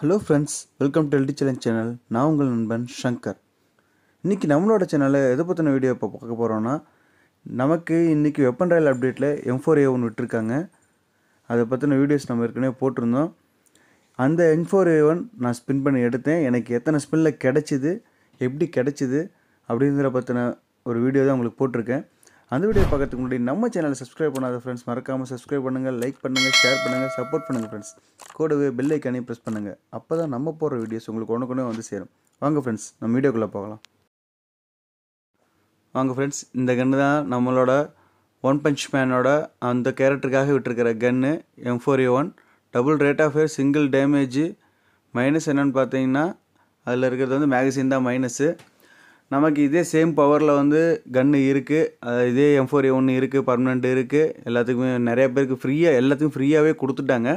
hello friends welcome to LT challenge channel நான் உங்கள் நண்பன் ஷங்கர் இன்றைக்கி நம்மளோட சேனலில் எதை பற்றின வீடியோ இப்போ பார்க்க போகிறோன்னா நமக்கு இன்றைக்கி வெப்பன் ரயில் அப்டேட்டில் எம் ஃபோர் ஏ ஒன்று விட்டுருக்காங்க அதை பற்றின வீடியோஸ் நம்ம ஏற்கனவே போட்டிருந்தோம் அந்த எம் ஃபோர் ஏ ஒன் நான் ஸ்பின் பண்ணி எடுத்தேன் எனக்கு எத்தனை ஸ்பின்னில் கிடச்சிது எப்படி கிடச்சிது அப்படிங்கிற பற்றின ஒரு வீடியோ தான் உங்களுக்கு போட்டிருக்கேன் அந்த வீடியோ பார்க்கறதுக்கு முன்னாடி நம்ம சேனலை சப்ஸ்கிரைப் பண்ணாத ஃப்ரெண்ட்ஸ் மறக்காமல் சப்ஸ்கிரைப் பண்ணுங்கள் லைக் பண்ணுங்கள் ஷேர் பண்ணுங்கள் சப்போர்ட் பண்ணுங்கள் ஃப்ரெண்ட்ஸ் கூடவே பெல் ஐக்கானே ப்ரெஸ் பண்ணுங்கள் அப்போ தான் நம்ம போகிற வீடியோஸ் உங்களுக்கு ஒன்று கொண்டு வந்து சேரும் வாங்க ஃப்ரெண்ட்ஸ் நம்ம வீடியோக்குள்ளே போகலாம் வாங்க ஃப்ரெண்ட்ஸ் இந்த கன்று தான் நம்மளோட ஒன் பஞ்ச் மேனோட அந்த கேரக்டருக்காக விட்டுருக்கிற கன்னு M four A one double rate of fire single damage minus என்னென்னு பார்த்தீங்கன்னா அதில் இருக்கிறது வந்து மேகசின் தான் மைனஸு நமக்கு இதே சேம் பவரில் வந்து கன்று இருக்குது இதே எம் ஃபோர் ஒன்று இருக்குது பர்மனெண்ட் இருக்குது எல்லாத்துக்குமே நிறைய பேருக்கு ஃப்ரீயாக எல்லாத்துக்கும் ஃப்ரீயாகவே கொடுத்துட்டாங்க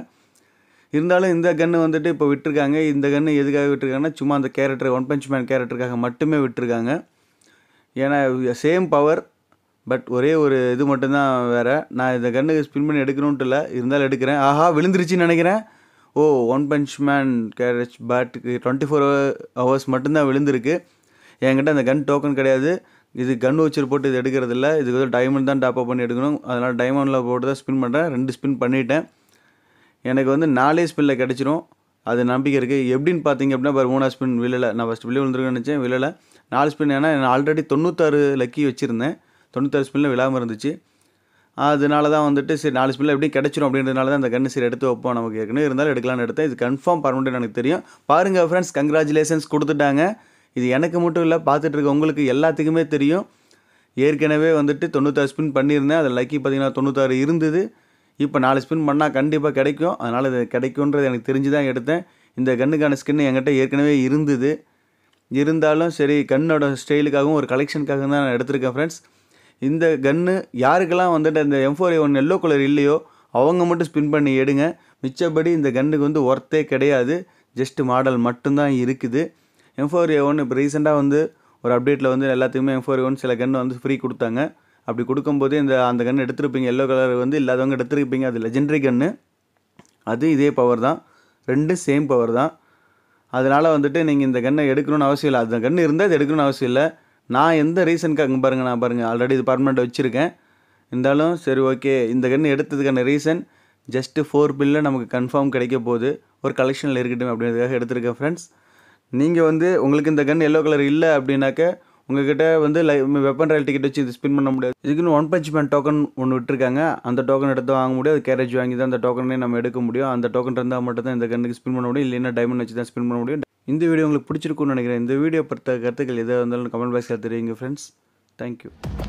இருந்தாலும் இந்த கன்று வந்துட்டு இப்போ விட்டுருக்காங்க இந்த கன்று எதுக்காக விட்டுருக்காங்கன்னா சும்மா அந்த கேரக்டர் ஒன் பஞ்ச் மேன் கேரக்டருக்காக மட்டுமே விட்டுருக்காங்க ஏன்னா சேம் பவர் பட் ஒரே ஒரு இது மட்டும்தான் வேறு நான் இந்த கன்னுக்கு ஸ்பின் பண்ணி எடுக்கணுன்ட்டு இல்லை இருந்தாலும் எடுக்கிறேன் ஆஹா விழுந்துருச்சுன்னு நினைக்கிறேன் ஓ ஒன் பஞ்ச் மேன் கேரட் பேட்டுக்கு டுவெண்ட்டி ஃபோர் ஹவர்ஸ் மட்டும்தான் விழுந்திருக்கு என்கிட்ட அந்த கன் டோக்கன் கிடையாது இது கன் வச்சர் போட்டு இது எடுக்கிறது இல்லை இதுக்கு வந்து டைமண்ட் தான் டாப்அப் பண்ணி எடுக்கணும் அதனால் டைமண்டில் போட்டு தான் ஸ்பின் பண்ணுறேன் ரெண்டு ஸ்பின் பண்ணிவிட்டேன் எனக்கு வந்து நாலே ஸ்பின்னில் கிடச்சிரும் அது நம்பிக்கை இருக்குது எப்படின்னு பார்த்தீங்க அப்படின்னா இப்போ மூணா ஸ்பின் விழலை நான் ஃபஸ்ட் விழி விழுந்துருக்கேன்னு நினச்சேன் விழலை நாலு ஸ்பின் ஏன்னா நான் ஆல்ரெடி தொண்ணூத்தாறு லக்கி வச்சுருந்தேன் தொண்ணூத்தாறு ஸ்பின்னில் விழாமல் இருந்துச்சு அதனால தான் வந்துட்டு சரி நாலு ஸ்பின்னில் எப்படியும் கிடச்சிரும் அப்படின்றதுனால தான் அந்த கன்று சரி எடுத்து வைப்போம் நமக்கு ஏற்கனவே இருந்தாலும் எடுக்கலாம்னு எடுத்தேன் இது கன்ஃபார்ம் பர்மனெண்ட் எனக்கு தெரியும் பாருங்கள் ஃப்ரெண்ட்ஸ் கங்க்ராச்சுலேஷன்ஸ் கொடுத்துட்டாங்க இது எனக்கு மட்டும் இல்லை பார்த்துட்டு இருக்க உங்களுக்கு எல்லாத்துக்குமே தெரியும் ஏற்கனவே வந்துட்டு தொண்ணூத்தாறு ஸ்பின் பண்ணியிருந்தேன் அதில் லக்கி பார்த்திங்கன்னா தொண்ணூத்தாறு இருந்தது இப்போ நாலு ஸ்பின் பண்ணால் கண்டிப்பாக கிடைக்கும் அதனால் இது கிடைக்குன்றது எனக்கு தெரிஞ்சு தான் எடுத்தேன் இந்த கண்ணுக்கான ஸ்கின் என்கிட்ட ஏற்கனவே இருந்தது இருந்தாலும் சரி கண்ணோட ஸ்டைலுக்காகவும் ஒரு கலெக்ஷனுக்காகவும் தான் நான் எடுத்திருக்கேன் ஃப்ரெண்ட்ஸ் இந்த கன்று யாருக்கெல்லாம் வந்துட்டு இந்த எம்ஃபோர் ஒன் எல்லோ கலர் இல்லையோ அவங்க மட்டும் ஸ்பின் பண்ணி எடுங்க மிச்சப்படி இந்த கன்னுக்கு வந்து ஒர்த்தே கிடையாது ஜஸ்ட் மாடல் மட்டும்தான் இருக்குது எம்ஃபோர் ஃபோர் ஏ ஒன் இப்போ ரீசெண்டாக வந்து ஒரு அப்டேட்டில் வந்து எல்லாத்துக்குமே எம்ஃபோர் ஃபோர் ஒன் சில கன் வந்து ஃப்ரீ கொடுத்தாங்க அப்படி கொடுக்கும்போது இந்த அந்த கன் எடுத்திருப்பீங்க எல்லோ கலர் வந்து இல்லாதவங்க எடுத்திருப்பீங்க அது லெஜெண்டரி கன்று அது இதே பவர் தான் ரெண்டும் சேம் பவர் தான் அதனால் வந்துட்டு நீங்கள் இந்த கன்னை எடுக்கணும்னு அவசியம் இல்லை அந்த கன்று இருந்தால் இது எடுக்கணும்னு அவசியம் இல்லை நான் எந்த ரீசன்க்காக பாருங்கள் நான் பாருங்கள் ஆல்ரெடி இது பர்மனெண்ட் வச்சுருக்கேன் இருந்தாலும் சரி ஓகே இந்த கன்று எடுத்ததுக்கான ரீசன் ஜஸ்ட்டு ஃபோர் பில்லில் நமக்கு கன்ஃபார்ம் கிடைக்க போகுது ஒரு கலெக்ஷனில் இருக்கட்டும் அப்படின்றதுக்காக எடுத்திருக்கேன் ஃப்ரெண்ட்ஸ் நீங்கள் வந்து உங்களுக்கு இந்த கன் எல்லோ கலர் இல்லை அப்படின்னாக்க உங்ககிட்ட வந்து லை வெப்பன் ரயில் டிக்கெட் வச்சு இது ஸ்பின் பண்ண முடியாது இதுக்குன்னு ஒன் பஞ்ச் மேன் டோக்கன் ஒன்று விட்டுருக்காங்க அந்த டோக்கன் எடுத்து வாங்க முடியாது கேரேஜ் வாங்கி தான் அந்த டோக்கனே நம்ம எடுக்க முடியும் அந்த டோக்கன் இருந்தால் மட்டும் தான் இந்த கண்ணுக்கு ஸ்பின் பண்ண முடியும் இல்லைன்னா டைமண்ட் வச்சு தான் ஸ்பின் பண்ண முடியும் இந்த வீடியோ உங்களுக்கு பிடிச்சிருக்குன்னு நினைக்கிறேன் இந்த வீடியோ பொறுத்த கருத்துக்கள் எதாக இருந்தாலும் கமெண்ட் பாக்ஸில் தெரியுங்க ஃப்ரெண்ட்ஸ் தேங்க்யூ